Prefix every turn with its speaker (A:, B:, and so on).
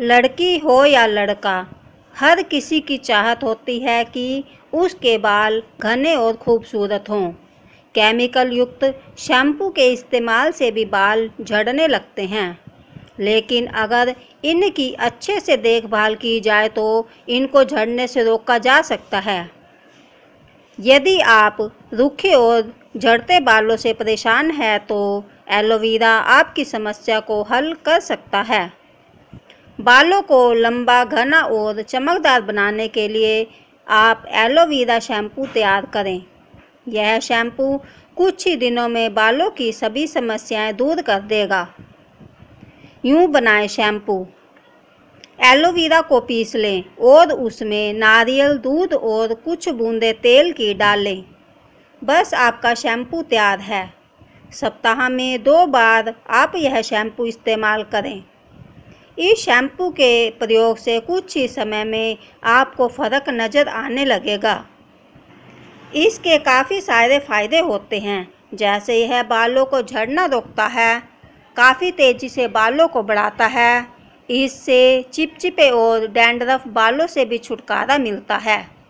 A: लड़की हो या लड़का हर किसी की चाहत होती है कि उसके बाल घने और खूबसूरत हों केमिकल युक्त शैम्पू के इस्तेमाल से भी बाल झड़ने लगते हैं लेकिन अगर इनकी अच्छे से देखभाल की जाए तो इनको झड़ने से रोका जा सकता है यदि आप रूखे और झड़ते बालों से परेशान हैं तो एलोवेरा आपकी समस्या को हल कर सकता है बालों को लंबा घना और चमकदार बनाने के लिए आप एलोवेरा शैम्पू तैयार करें यह शैम्पू कुछ ही दिनों में बालों की सभी समस्याएं दूर कर देगा यूं बनाएं शैम्पू एलोवेरा को पीस लें और उसमें नारियल दूध और कुछ बूंदे तेल की डालें बस आपका शैम्पू तैयार है सप्ताह में दो बार आप यह शैम्पू इस्तेमाल करें इस शैम्पू के प्रयोग से कुछ ही समय में आपको फ़र्क नज़र आने लगेगा इसके काफ़ी सारे फ़ायदे होते हैं जैसे यह बालों को झड़ना रोकता है काफ़ी तेज़ी से बालों को बढ़ाता है इससे चिपचिपे और डैंड्रफ बालों से भी छुटकारा मिलता है